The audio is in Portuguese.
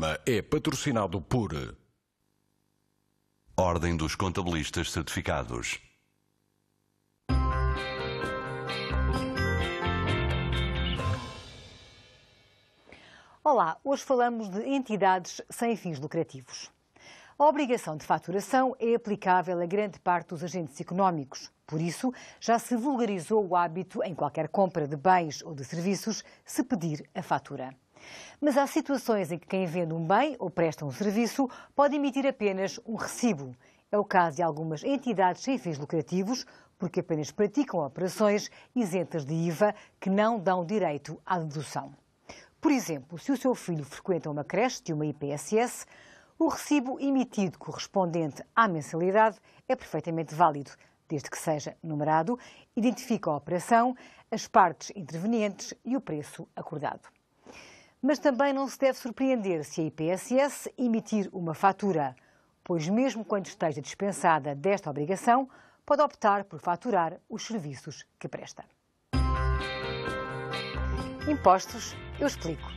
programa é patrocinado por Ordem dos Contabilistas Certificados. Olá, hoje falamos de entidades sem fins lucrativos. A obrigação de faturação é aplicável a grande parte dos agentes económicos. Por isso, já se vulgarizou o hábito, em qualquer compra de bens ou de serviços, se pedir a fatura. Mas há situações em que quem vende um bem ou presta um serviço pode emitir apenas um recibo. É o caso de algumas entidades sem fins lucrativos, porque apenas praticam operações isentas de IVA que não dão direito à dedução. Por exemplo, se o seu filho frequenta uma creche de uma IPSS, o recibo emitido correspondente à mensalidade é perfeitamente válido, desde que seja numerado, identifica a operação, as partes intervenientes e o preço acordado. Mas também não se deve surpreender se a IPSS emitir uma fatura, pois, mesmo quando esteja dispensada desta obrigação, pode optar por faturar os serviços que presta. Impostos, eu explico.